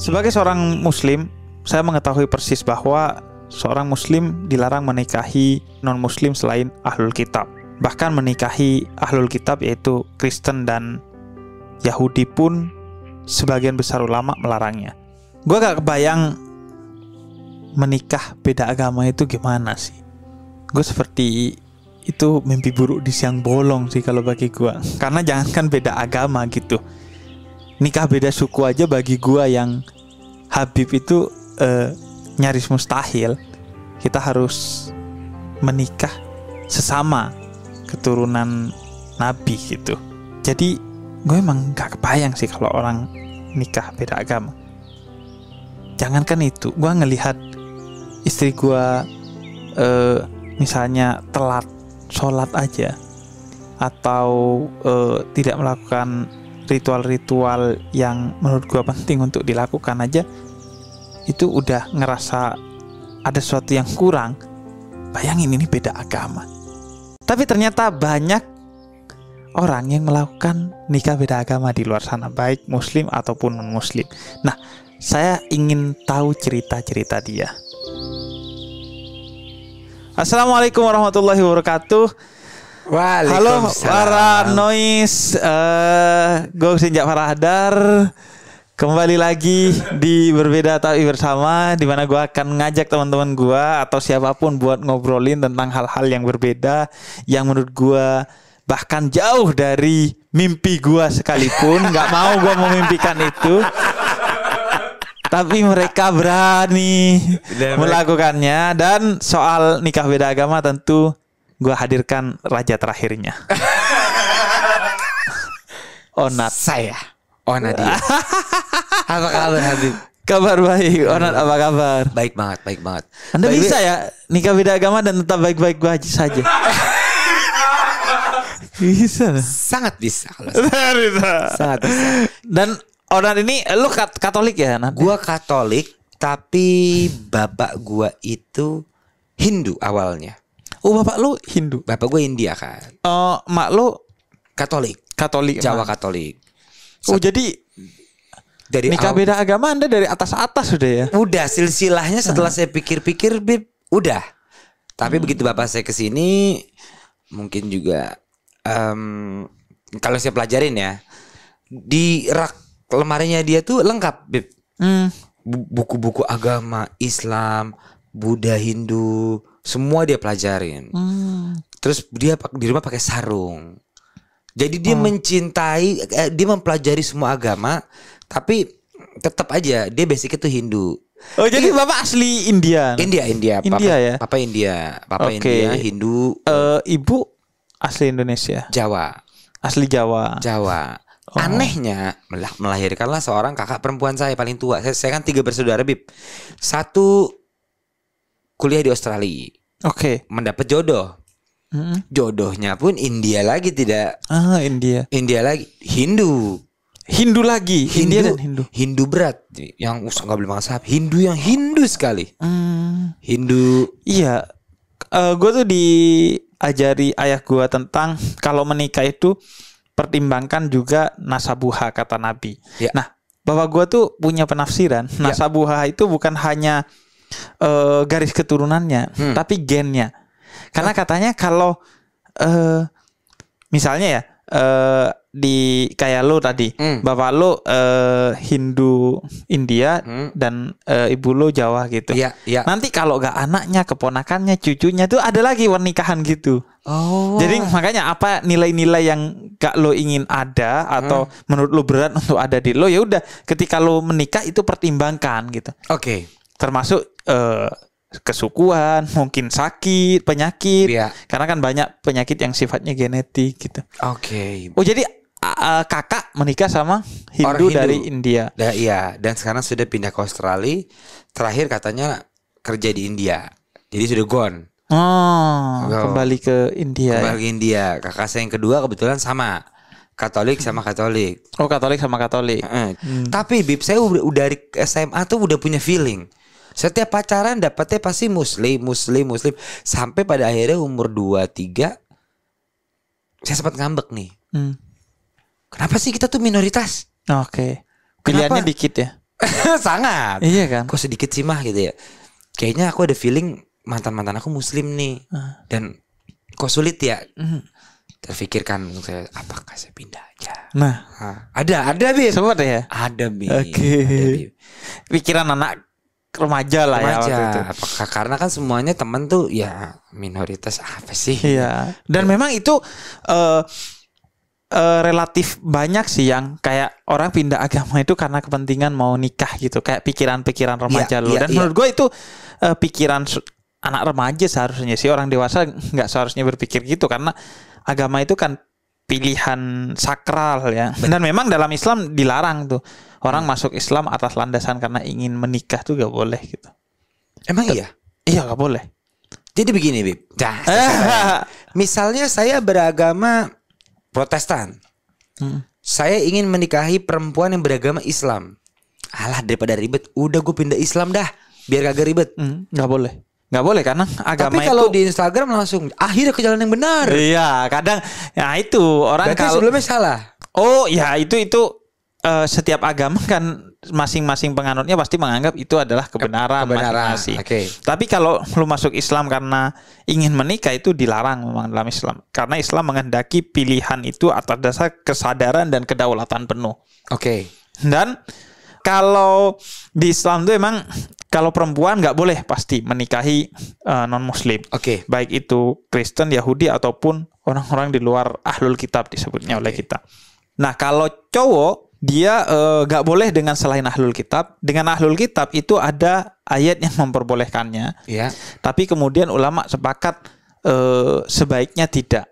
Sebagai seorang muslim, saya mengetahui persis bahwa seorang muslim dilarang menikahi non-muslim selain ahlul kitab. Bahkan menikahi ahlul kitab yaitu Kristen dan Yahudi pun sebagian besar ulama melarangnya. Gue gak kebayang menikah beda agama itu gimana sih. Gue seperti itu mimpi buruk di siang bolong sih kalau bagi gue. Karena jangankan beda agama gitu nikah beda suku aja bagi gua yang Habib itu uh, nyaris mustahil. Kita harus menikah sesama keturunan Nabi gitu. Jadi gue emang gak kebayang sih kalau orang nikah beda agama. Jangankan itu, gue ngelihat istri gue uh, misalnya telat sholat aja atau uh, tidak melakukan ritual-ritual yang menurut gue penting untuk dilakukan aja itu udah ngerasa ada sesuatu yang kurang bayangin ini beda agama tapi ternyata banyak orang yang melakukan nikah beda agama di luar sana baik muslim ataupun non muslim nah saya ingin tahu cerita-cerita dia Assalamualaikum warahmatullahi wabarakatuh Halo para noise uh, Gue Sinjak Farhadar Kembali lagi di Berbeda Tapi Bersama di mana gue akan ngajak teman-teman gue Atau siapapun buat ngobrolin tentang hal-hal yang berbeda Yang menurut gue bahkan jauh dari mimpi gue sekalipun Gak mau gue memimpikan itu tapi mereka berani melakukannya dan soal nikah beda agama tentu gue hadirkan raja terakhirnya. Onat. Saya. Onat dia. apa kabar Habib? Kabar baik. Onat apa kabar? Baik banget, baik banget. Anda baik bisa ya nikah beda agama dan tetap baik-baik saja. bisa. Sangat bisa Sangat bisa. Sangat bisa. Dan Onat ini lu kat Katolik ya? Nah, gue Katolik tapi babak gue itu Hindu awalnya. Oh bapak lu Hindu? Bapak gue India kan. Oh uh, mak lu Katolik. Katolik. Jawa Katolik. Oh Oh jadi dari nikah beda agama anda dari atas atas sudah ya? Udah silsilahnya setelah hmm. saya pikir-pikir bib udah. Tapi hmm. begitu bapak saya kesini mungkin juga um, kalau saya pelajarin ya di rak lemarinya dia tuh lengkap bib. Hmm. Buku-buku agama Islam, Buddha, Hindu, semua dia pelajarin. Hmm. Terus dia di rumah pakai sarung. Jadi dia oh. mencintai, eh, dia mempelajari semua agama, tapi tetap aja dia basic itu Hindu. Oh jadi, bapak asli India. India India. Papa, India ya. Papa India. Papa okay. India Hindu. Uh, ibu asli Indonesia. Jawa. Asli Jawa. Jawa. Oh. Anehnya melahirkanlah seorang kakak perempuan saya paling tua. Saya, saya kan tiga bersaudara bib. Satu kuliah di Australia. Oke. Okay. Mendapat jodoh. Mm-hmm. Jodohnya pun India lagi tidak. Ah, India. India lagi Hindu. Hindu lagi, Hindu, India dan Hindu. Hindu berat yang usah nggak beli masab, Hindu yang Hindu sekali. Mm. Hindu. Iya. Uh, eh, gue tuh diajari ayah gue tentang kalau menikah itu pertimbangkan juga nasabuha kata Nabi. Yeah. Nah, bahwa gue tuh punya penafsiran. Ya. Nasabuha yeah. itu bukan hanya uh, garis keturunannya, hmm. tapi gennya. Karena katanya kalau uh, misalnya ya uh, di kayak lo tadi, hmm. bapak lo uh, Hindu India hmm. dan uh, ibu lo Jawa gitu. Iya, Ya. Nanti kalau gak anaknya, keponakannya, cucunya tuh ada lagi pernikahan gitu. Oh. Jadi makanya apa nilai-nilai yang gak lo ingin ada atau hmm. menurut lo berat untuk ada di lo ya udah ketika lo menikah itu pertimbangkan gitu. Oke. Okay termasuk eh, kesukuan, mungkin sakit, penyakit. Ya. Karena kan banyak penyakit yang sifatnya genetik gitu. Oke. Okay. Oh jadi uh, kakak menikah sama Hindu, Hindu. dari India. Da, iya, dan sekarang sudah pindah ke Australia. Terakhir katanya kerja di India. Jadi sudah gone. Oh, ah, Go. kembali ke India. Ya? Kembali ke India. Kakak saya yang kedua kebetulan sama. Katolik sama Katolik. Oh, Katolik sama Katolik. Hmm. Tapi Bib saya udah dari SMA tuh udah punya feeling setiap pacaran dapatnya pasti muslim, muslim, muslim. Sampai pada akhirnya umur 23 saya sempat ngambek nih. Hmm. Kenapa sih kita tuh minoritas? Oke. Okay. Pilihannya dikit ya. Sangat. Iya kan? Kok sedikit sih mah gitu ya. Kayaknya aku ada feeling mantan-mantan aku muslim nih. Uh. Dan kok sulit ya? Hmm. terfikirkan untuk saya apakah saya pindah aja nah, ada ada Bin. sempat ya ada Bin. oke okay. Pikiran anak remaja lah remaja. ya waktu itu. Karena kan semuanya temen tuh ya minoritas apa sih? Iya. Dan ya. memang itu uh, uh, relatif banyak sih yang kayak orang pindah agama itu karena kepentingan mau nikah gitu, kayak pikiran-pikiran iya, remaja ya, Ya, Dan ya, menurut gue itu uh, pikiran anak remaja seharusnya sih orang dewasa nggak seharusnya berpikir gitu karena agama itu kan pilihan sakral ya. Dan memang dalam Islam dilarang tuh orang hmm. masuk Islam atas landasan karena ingin menikah tuh gak boleh gitu. Emang Tet iya? Iya gak boleh. Jadi begini Bib. Nah, misalnya saya beragama Protestan. Hmm. Saya ingin menikahi perempuan yang beragama Islam. Alah daripada ribet, udah gue pindah Islam dah. Biar kagak ribet. Hmm, gak boleh nggak boleh karena agama Tapi kalau itu... di Instagram langsung akhirnya ke jalan yang benar. Iya, kadang ya itu orang Berarti kalau sebelumnya salah. Oh, ya itu itu uh, setiap agama kan masing-masing penganutnya pasti menganggap itu adalah kebenaran, kebenaran. masing-masing. Okay. Tapi kalau lu masuk Islam karena ingin menikah itu dilarang memang dalam Islam. Karena Islam menghendaki pilihan itu atas dasar kesadaran dan kedaulatan penuh. Oke. Okay. Dan kalau di Islam itu emang kalau perempuan nggak boleh pasti menikahi uh, eh, non muslim. Oke. Okay. Baik itu Kristen, Yahudi ataupun orang-orang di luar ahlul kitab disebutnya okay. oleh kita. Nah, kalau cowok dia eh, nggak uh, boleh dengan selain ahlul kitab. Dengan ahlul kitab itu ada ayat yang memperbolehkannya. Iya. Yeah. Tapi kemudian ulama sepakat uh, sebaiknya tidak.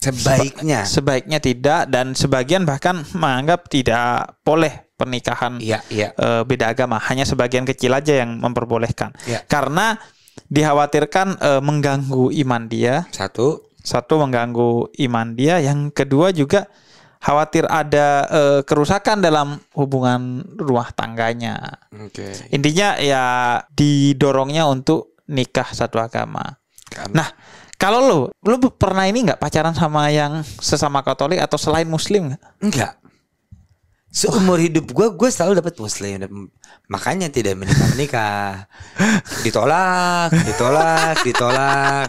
Sebaiknya. Sebaiknya tidak dan sebagian bahkan menganggap tidak boleh pernikahan ya, ya. E, beda agama. Hanya sebagian kecil aja yang memperbolehkan. Ya. Karena dikhawatirkan e, mengganggu iman dia. Satu. Satu mengganggu iman dia. Yang kedua juga khawatir ada e, kerusakan dalam hubungan rumah tangganya. Okay. Intinya ya didorongnya untuk nikah satu agama. Kami. Nah kalau lo, lo pernah ini nggak pacaran sama yang sesama Katolik atau selain Muslim nggak? Enggak. Seumur Wah. hidup gue, gue selalu dapat Muslim. Makanya tidak menikah menikah. ditolak, ditolak, ditolak,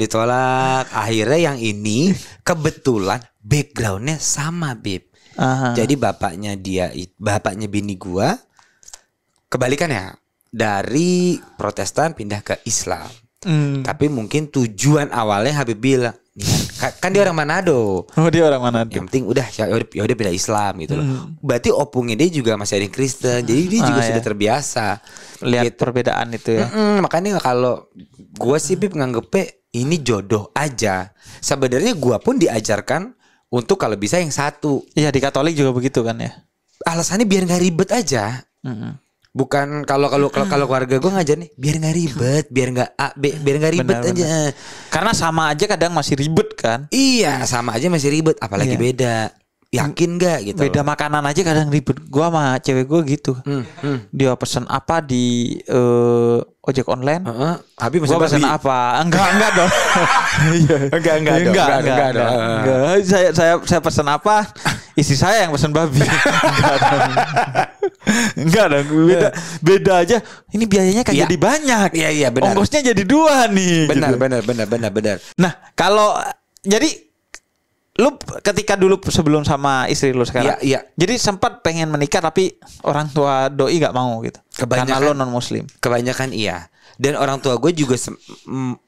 ditolak. Akhirnya yang ini kebetulan backgroundnya sama, bib. Aha. Jadi bapaknya dia, bapaknya bini gue, kebalikan ya dari Protestan pindah ke Islam. Mm. Tapi mungkin tujuan awalnya Habib bilang, kan, kan dia orang Manado. Oh dia orang Manado. Yang penting udah ya udah ya beda Islam gitu loh. Hmm. Berarti opungnya dia juga masih ada yang Kristen. Jadi dia ah, juga ya. sudah terbiasa lihat gitu. perbedaan itu ya. Mm-mm, makanya kalau gua sih Bib nganggepnya ini jodoh aja. Sebenarnya gua pun diajarkan untuk kalau bisa yang satu. Iya di Katolik juga begitu kan ya. Alasannya biar nggak ribet aja. Mm -hmm bukan kalau kalau kalau, keluarga gue ngajar nih biar nggak ribet biar nggak a b biar nggak ribet benar, aja benar. karena sama aja kadang masih ribet kan iya sama aja masih ribet apalagi iya. beda yakin gak gitu beda loh. makanan aja kadang ribet gue sama cewek gue gitu hmm, hmm. dia pesen apa di uh, ojek online uh -huh. Habib pesen, apa iya, iya. enggak enggak dong enggak enggak enggak enggak enggak, enggak, saya saya saya pesen apa isi saya yang pesan babi. Enggak dong. Enggak dong. Beda, eh. beda aja. Ini biayanya kan ya. jadi banyak. Iya iya benar. Ongkosnya jadi dua nih. Benar gitu. benar benar benar benar. Nah kalau jadi lu ketika dulu sebelum sama istri lu sekarang, iya, iya. jadi sempat pengen menikah tapi orang tua doi gak mau gitu, kebanyakan, karena lu non muslim. Kebanyakan iya. Dan orang tua gue juga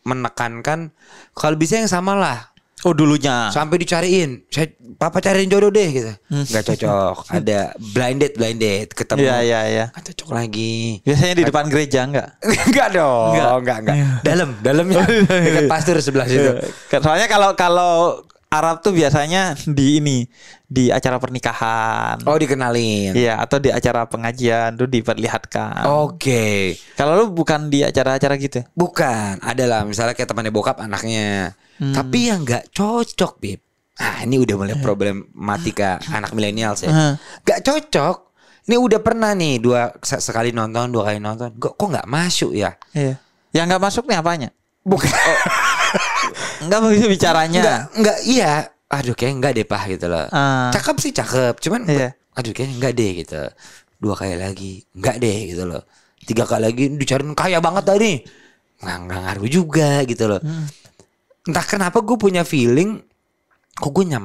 menekankan kalau bisa yang sama lah, Oh dulunya. Sampai dicariin. Saya papa cariin jodoh deh gitu. Enggak hmm. cocok. Ada blinded blinded ketemu. Iya iya iya. Gak cocok lagi. Biasanya di depan gereja enggak? enggak dong. Enggak enggak enggak. Iya. Dalam, dalamnya dekat pastor sebelah situ. Iya. Soalnya kalau kalau Arab tuh biasanya di ini di acara pernikahan. Oh dikenalin. Iya atau di acara pengajian tuh diperlihatkan. Oke. Okay. Kalau lu bukan di acara-acara gitu? Bukan. Ada lah misalnya kayak temannya bokap anaknya. Hmm. Tapi yang nggak cocok bib. Ah ini udah mulai eh. problematika ya, anak milenial sih. Ya. Eh. Gak cocok. Ini udah pernah nih dua sekali nonton dua kali nonton. Kok nggak masuk ya? Iya. Yang nggak masuk nih apanya? Bukan. Oh. enggak begitu bicaranya. Enggak, enggak iya. Aduh kayak enggak deh Pak gitu loh. Uh. Cakep sih cakep, cuman iya. aduh kayak enggak deh gitu. Dua kali lagi, enggak deh gitu loh. Tiga kali lagi dicariin kaya banget tadi. Enggak, enggak ngaruh juga gitu loh. Hmm. Entah kenapa gue punya feeling kok gue nih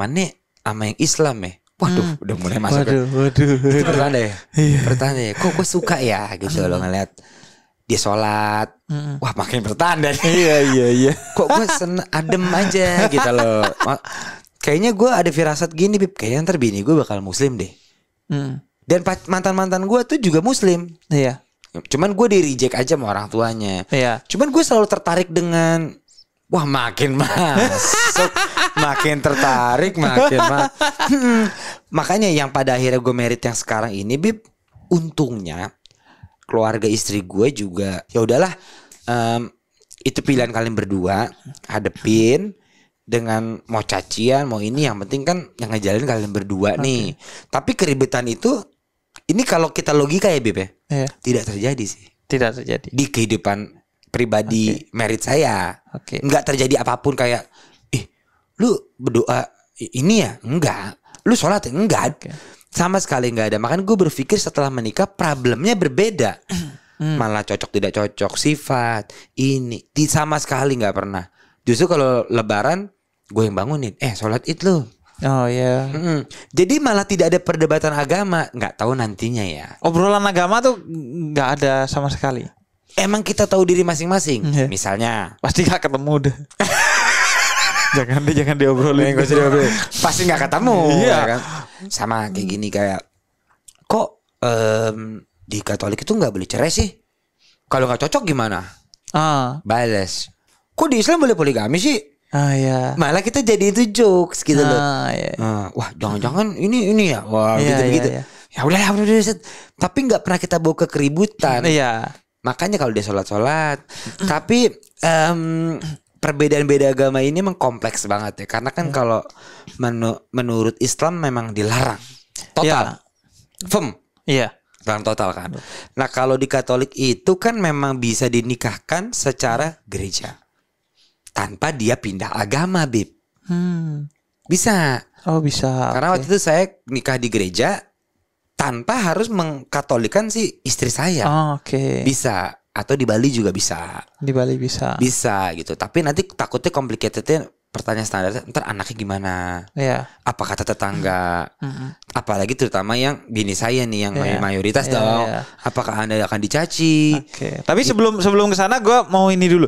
sama yang Islam ya. Waduh, hmm. udah mulai masuk. Waduh, waduh, pertanda ya. Iya. Pertanda ya. Kok gue suka ya gitu loh hmm. ngeliat dia sholat hmm. wah makin bertanda iya iya iya kok gue sen adem aja gitu loh kayaknya gue ada firasat gini Bib. kayaknya ntar bini gue bakal muslim deh hmm. dan mantan mantan gue tuh juga muslim iya cuman gue di reject aja sama orang tuanya iya cuman gue selalu tertarik dengan Wah makin masuk, makin tertarik, makin ma hmm. Makanya yang pada akhirnya gue merit yang sekarang ini, Bib, untungnya keluarga istri gue juga ya udahlah um, itu pilihan kalian berdua hadepin dengan mau cacian mau ini yang penting kan yang ngejalin kalian berdua okay. nih tapi keribetan itu ini kalau kita logika ya Bebe yeah. Iya. tidak terjadi sih tidak terjadi di kehidupan pribadi okay. merit saya okay. nggak terjadi apapun kayak ih eh, lu berdoa ini ya enggak lu sholat enggak ya? okay sama sekali nggak ada. Makanya gue berpikir setelah menikah problemnya berbeda. Hmm. Malah cocok tidak cocok sifat ini di sama sekali nggak pernah. Justru kalau lebaran gue yang bangunin. Eh sholat id lo. Oh ya. Yeah. Mm Jadi malah tidak ada perdebatan agama. Nggak tahu nantinya ya. Obrolan agama tuh nggak ada sama sekali. Emang kita tahu diri masing-masing. Yeah. Misalnya. Pasti gak ketemu deh. jangan ya deh jangan diobrolin gue usah diobrolin pasti nggak ketemu iya. Ya kan? sama kayak gini kayak kok um, di Katolik itu nggak boleh cerai sih kalau nggak cocok gimana ah balas kok di Islam boleh poligami sih Ah ya. Malah kita jadi itu jokes gitu ah, loh. Iya, iya. Ah, wah, jangan-jangan ini ini ya. Wah, iya, gitu iya, gitu. Iya. Ya, ya udah udah udah. Tapi nggak pernah kita bawa ke keributan. Iya. Makanya kalau dia sholat-sholat, tapi um, perbedaan beda agama ini mengkompleks kompleks banget ya karena kan hmm. kalau menu, menurut Islam memang dilarang total ya. fem iya dilarang total kan nah kalau di Katolik itu kan memang bisa dinikahkan secara gereja tanpa dia pindah agama bib hmm. bisa oh bisa karena okay. waktu itu saya nikah di gereja tanpa harus mengkatolikan si istri saya oh, oke okay. bisa atau di Bali juga bisa. Di Bali bisa. Bisa gitu. Tapi nanti takutnya complicatednya pertanyaan standar ntar anaknya gimana? Iya. Yeah. Apa kata tetangga? Mm -hmm. Apalagi terutama yang bini saya nih yang yeah. mayoritas yeah, dong. Yeah. Apakah Anda akan dicaci? Oke. Okay. Tapi sebelum sebelum ke sana gua mau ini dulu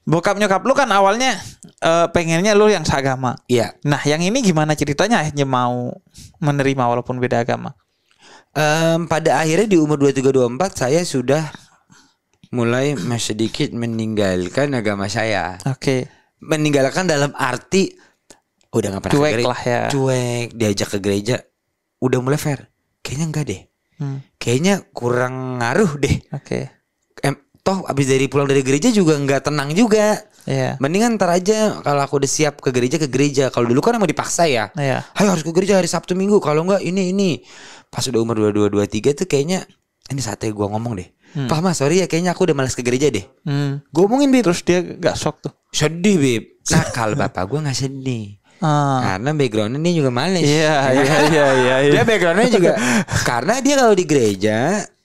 bokap nyokap lu kan awalnya uh, pengennya lu yang seagama. Iya. Nah, yang ini gimana ceritanya akhirnya mau menerima walaupun beda agama? Um, pada akhirnya di umur dua tiga dua empat saya sudah mulai sedikit meninggalkan agama saya. Oke. Okay. Meninggalkan dalam arti udah nggak pernah cuek ke gereja, lah ya. cuek diajak ke gereja udah mulai fair. Kayaknya enggak deh. Hmm. Kayaknya kurang ngaruh deh. Oke. Okay. Em, toh abis dari pulang dari gereja juga nggak tenang juga. Yeah. Mendingan ntar aja kalau aku udah siap ke gereja ke gereja. Kalau dulu kan emang dipaksa ya. Yeah. Ayo harus ke gereja hari Sabtu Minggu. Kalau enggak ini ini. Pas udah umur dua dua dua tiga tuh kayaknya ini saatnya gua ngomong deh hmm. Pak Mas sorry ya kayaknya aku udah males ke gereja deh hmm. Gue omongin Bib Terus dia gak sok tuh Sedih Bib Nakal bapak gue gak sedih Ah. Karena backgroundnya dia juga males Iya, iya, iya, iya, iya. Dia backgroundnya juga karena dia kalau di gereja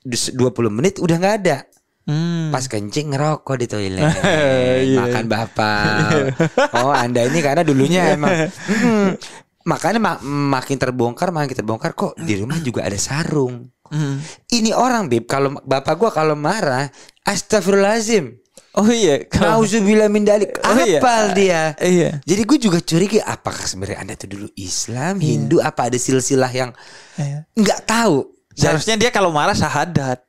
20 menit udah gak ada. Hmm. Pas kencing ngerokok di toilet yeah. Makan bapak iya. Oh anda ini karena dulunya iya. emang hmm, Makanya mak makin terbongkar Makin terbongkar kok di rumah juga ada sarung Mm. Ini orang bib kalau bapak gua kalau marah astagfirullahalazim. Oh iya. Kalau... Nauzubillah min dalik. Oh, iya. Apal iya. dia. Eh, iya. Jadi gue juga curiga apakah sebenarnya Anda itu dulu Islam, iya. Hindu apa ada silsilah yang eh, iya. nggak iya. tahu. Seharusnya dia kalau marah syahadat.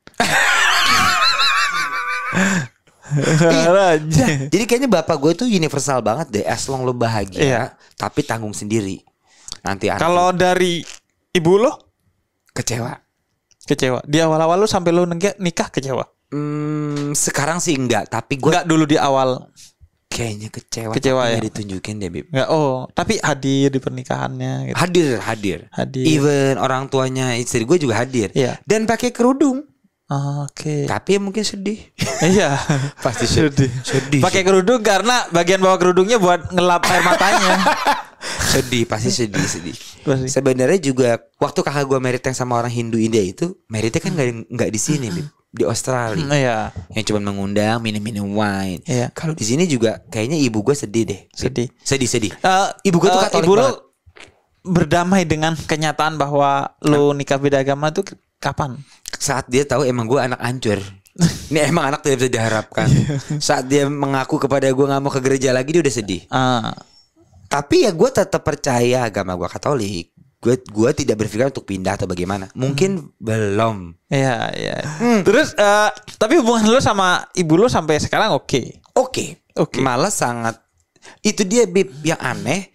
nah, jadi kayaknya bapak gue tuh universal banget deh. As long lo bahagia, iya. tapi tanggung sendiri. Nanti kalau dari ibu lo kecewa. Kecewa. Di awal-awal lu sampai lu nikah kecewa? Hmm, sekarang sih enggak, tapi gue enggak dulu di awal. Kayaknya kecewa. Kecewa ya. ditunjukin deh, Bib. Enggak, oh, tapi hadir di pernikahannya gitu. Hadir, hadir. Hadir. Even orang tuanya istri gue juga hadir. Iya. Dan pakai kerudung. Ah, oke. Okay. Tapi ya mungkin sedih. Iya. Pasti sedih. Sedih. Pakai kerudung karena bagian bawah kerudungnya buat ngelap air matanya. sedih, pasti sedih, sedih. Pasti. Sebenarnya juga waktu kakak gue merit yang sama orang Hindu India itu meritnya kan nggak hmm. nggak di sini, di Australia. Hmm, iya. Yang cuma mengundang minum-minum wine. Iya. Kalau di sini juga kayaknya ibu gue sedih deh. Sedih. Sedih sedih. Uh, ibu gue tuh eh, Katolik uh, ibu berdamai dengan kenyataan bahwa lu nikah beda agama tuh kapan? Saat dia tahu emang gue anak ancur. Ini emang anak tidak bisa diharapkan. Iya. Saat dia mengaku kepada gue nggak mau ke gereja lagi dia udah sedih. Uh tapi ya gue tetap percaya agama gue Katolik gue gue tidak berpikir untuk pindah atau bagaimana mungkin hmm. belum ya ya hmm. terus uh, tapi hubungan lo sama ibu lo sampai sekarang oke okay. oke okay. oke okay. malah sangat itu dia bib yang aneh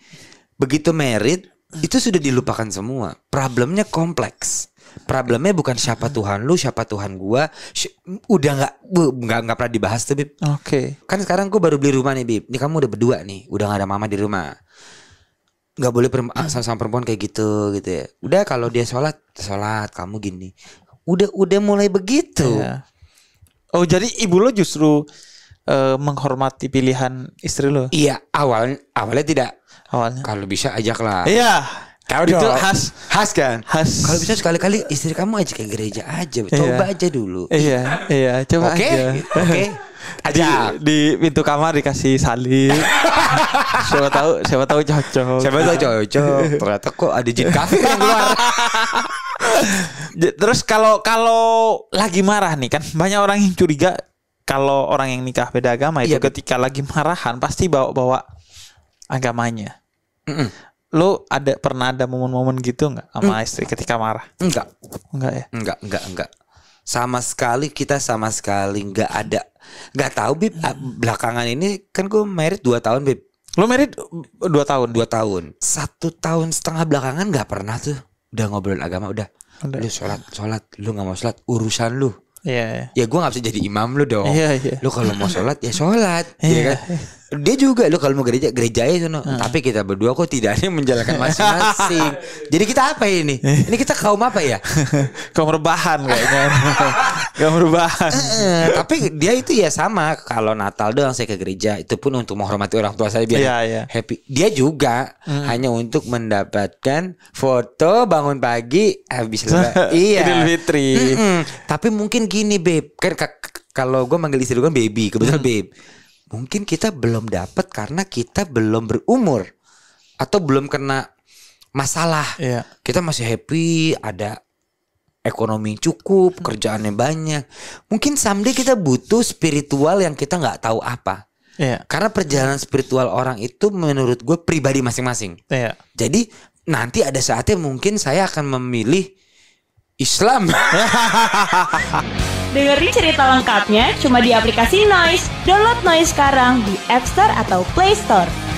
begitu merit hmm. itu sudah dilupakan semua problemnya kompleks problemnya bukan siapa Tuhan lu siapa Tuhan gua si udah nggak nggak nggak pernah dibahas tuh bib oke okay. kan sekarang gua baru beli rumah nih bib ini kamu udah berdua nih udah nggak ada mama di rumah nggak boleh ah, sama sama perempuan kayak gitu gitu ya udah kalau dia sholat sholat kamu gini udah udah mulai begitu yeah. oh jadi ibu lo justru uh, menghormati pilihan istri lo iya awal awalnya tidak awalnya kalau bisa ajaklah iya Ya Itu khas. Khas kan? Khas. Kalau bisa sekali-kali istri kamu aja ke gereja aja. Coba iya. aja dulu. Iya, iya, coba okay. aja. Oke. Okay. Aja di, pintu kamar dikasih salib. siapa tahu siapa tahu cocok. Siapa tahu cocok. Ternyata kok ada jin kafir yang keluar. Terus kalau kalau lagi marah nih kan banyak orang yang curiga kalau orang yang nikah beda agama itu iya, ketika lagi marahan pasti bawa-bawa agamanya. Mm -mm lo ada pernah ada momen-momen gitu nggak sama mm. istri ketika marah? Enggak. Enggak ya? Enggak, enggak, enggak. Sama sekali kita sama sekali nggak ada. Nggak tahu Bib, ah, belakangan ini kan gue married dua tahun Bib. lo married dua tahun? dua tahun. Satu tahun setengah belakangan nggak pernah tuh. Udah ngobrolin agama udah. udah. Lu sholat, sholat. Lu nggak mau sholat, urusan lu. Iya. Yeah. Ya gue nggak bisa jadi imam lu dong. Iya, yeah, iya. Yeah. Lu kalau mau sholat ya sholat. Iya yeah. kan? dia juga lo kalau mau gereja gereja ya sono. Hmm. Tapi kita berdua kok tidak ada menjalankan masing-masing. Jadi kita apa ini? Ini kita kaum apa ya? kaum rebahan kayaknya. kaum rebahan. tapi dia itu ya sama kalau Natal doang saya ke gereja itu pun untuk menghormati orang tua saya biar yeah, yeah. happy. Dia juga hmm. hanya untuk mendapatkan foto bangun pagi habis lebar. iya. Idul Fitri. Hmm -hmm. Tapi mungkin gini, Beb. Kan kalau gue manggil istri gue kan baby, kebetulan hmm. babe mungkin kita belum dapat karena kita belum berumur atau belum kena masalah. Iya. Kita masih happy, ada ekonomi cukup, kerjaannya banyak. Mungkin someday kita butuh spiritual yang kita nggak tahu apa. Iya. Karena perjalanan spiritual orang itu menurut gue pribadi masing-masing. Iya. Jadi nanti ada saatnya mungkin saya akan memilih Islam. Dengerin cerita lengkapnya cuma di aplikasi Noise. Download Noise sekarang di App Store atau Play Store.